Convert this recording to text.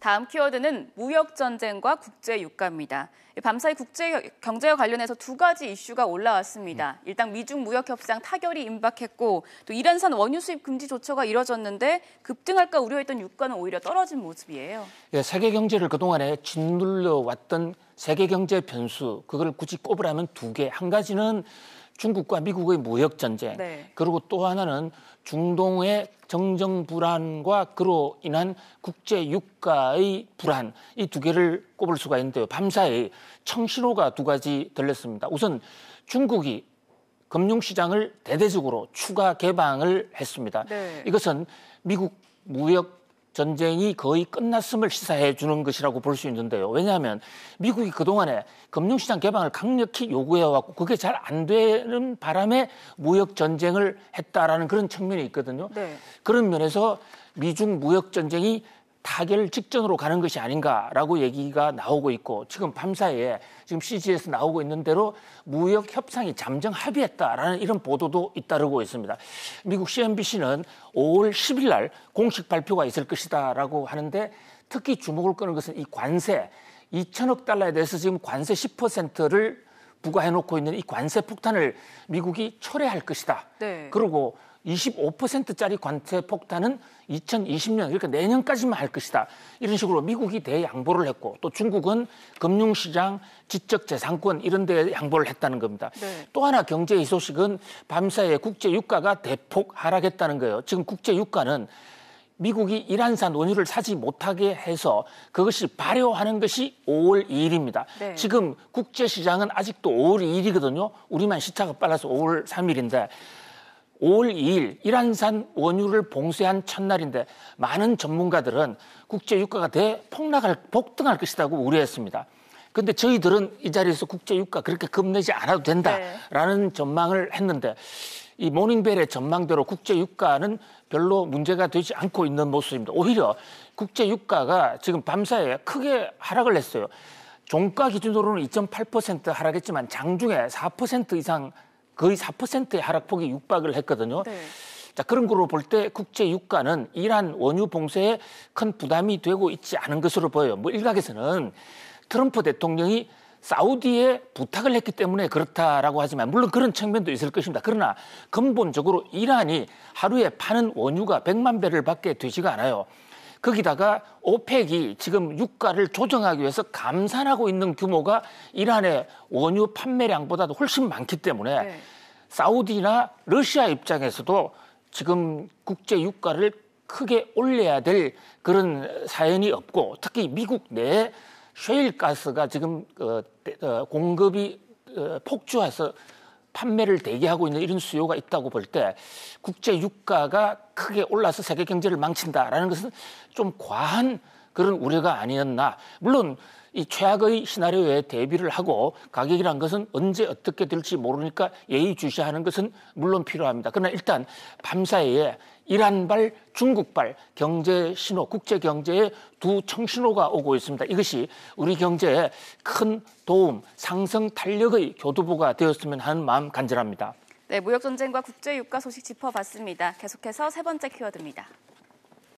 다음 키워드는 무역 전쟁과 국제 유가입니다. 밤사이 국제 경제와 관련해서 두 가지 이슈가 올라왔습니다. 네. 일단 미중 무역 협상 타결이 임박했고 또 이란산 원유 수입 금지 조처가 이뤄졌는데 급등할까 우려했던 유가는 오히려 떨어진 모습이에요. 예, 세계 경제를 그동안에 짓눌려 왔던 세계 경제 변수 그걸 굳이 꼽으라면 두 개. 한 가지는 중국과 미국의 무역 전쟁 네. 그리고 또 하나는 중동의 정정 불안과 그로 인한 국제 유가의 불안 이 두 개를 꼽을 수가 있는데요. 밤사이 청신호가 두 가지 들렸습니다. 우선 중국이 금융시장을 대대적으로 추가 개방을 했습니다. 네. 이것은 미국 무역 전쟁이 거의 끝났음을 시사해 주는 것이라고 볼 수 있는데요. 왜냐하면 미국이 그동안에 금융시장 개방을 강력히 요구해 왔고 그게 잘 안 되는 바람에 무역 전쟁을 했다라는 그런 측면이 있거든요. 네. 그런 면에서 미중 무역 전쟁이 타결 직전으로 가는 것이 아닌가라고 얘기가 나오고 있고 지금 밤사이에 지금 CG에서 나오고 있는 대로 무역 협상이 잠정 합의했다라는 이런 보도도 잇따르고 있습니다. 미국 CNBC는 5월 10일 날 공식 발표가 있을 것이다라고 하는데 특히 주목을 끄는 것은 이 관세 2천억 달러에 대해서 지금 관세 10%를 부과해놓고 있는 이 관세 폭탄을 미국이 철회할 것이다. 네. 그리고 25%짜리 관세 폭탄은 2020년 그러니까 내년까지만 할 것이다. 이런 식으로 미국이 대양보를 했고 또 중국은 금융시장, 지적재산권 이런 데 양보를 했다는 겁니다. 네. 또 하나 경제 이소식은 밤사이에 국제 유가가 대폭 하락했다는 거예요. 지금 국제 유가는 미국이 이란산 원유를 사지 못하게 해서 그것이 발효하는 것이 5월 2일입니다. 네. 지금 국제시장은 아직도 5월 2일이거든요. 우리만 시차가 빨라서 5월 3일인데 5월 2일 이란산 원유를 봉쇄한 첫날인데 많은 전문가들은 국제 유가가 대폭락할 폭등할 것이라고 우려했습니다. 그런데 저희들은 이 자리에서 국제 유가 그렇게 겁내지 않아도 된다라는 네. 전망을 했는데 이 모닝벨의 전망대로 국제 유가는 별로 문제가 되지 않고 있는 모습입니다. 오히려 국제 유가가 지금 밤사이에 크게 하락을 했어요. 종가 기준으로는 2.8% 하락했지만 장중에 4% 이상 거의 4%의 하락폭이 육박을 했거든요. 네. 자, 그런 걸로 볼 때 국제 유가는 이란 원유 봉쇄에 큰 부담이 되고 있지 않은 것으로 보여요. 뭐 일각에서는 트럼프 대통령이 사우디에 부탁을 했기 때문에 그렇다라고 하지만 물론 그런 측면도 있을 것입니다. 그러나 근본적으로 이란이 하루에 파는 원유가 100만 배를 밖에 되지가 않아요. 거기다가 오펙이 지금 유가를 조정하기 위해서 감산하고 있는 규모가 이란의 원유 판매량보다도 훨씬 많기 때문에 네. 사우디나 러시아 입장에서도 지금 국제 유가를 크게 올려야 될 그런 사연이 없고 특히 미국 내에 셰일 가스가 지금 어, 어, 공급이 어, 폭주해서 판매를 대기하고 있는 이런 수요가 있다고 볼 때 국제 유가가 크게 올라서 세계 경제를 망친다라는 것은 좀 과한 그런 우려가 아니었나. 물론 이 최악의 시나리오에 대비를 하고 가격이란 것은 언제 어떻게 될지 모르니까 예의주시하는 것은 물론 필요합니다. 그러나 일단 밤사이에 이란발 중국발 경제 신호, 국제 경제의 두 청신호가 오고 있습니다. 이것이 우리 경제에 큰 도움, 상승 탄력의 교두보가 되었으면 하는 마음 간절합니다. 네, 무역 전쟁과 국제 유가 소식 짚어봤습니다. 계속해서 세 번째 키워드입니다.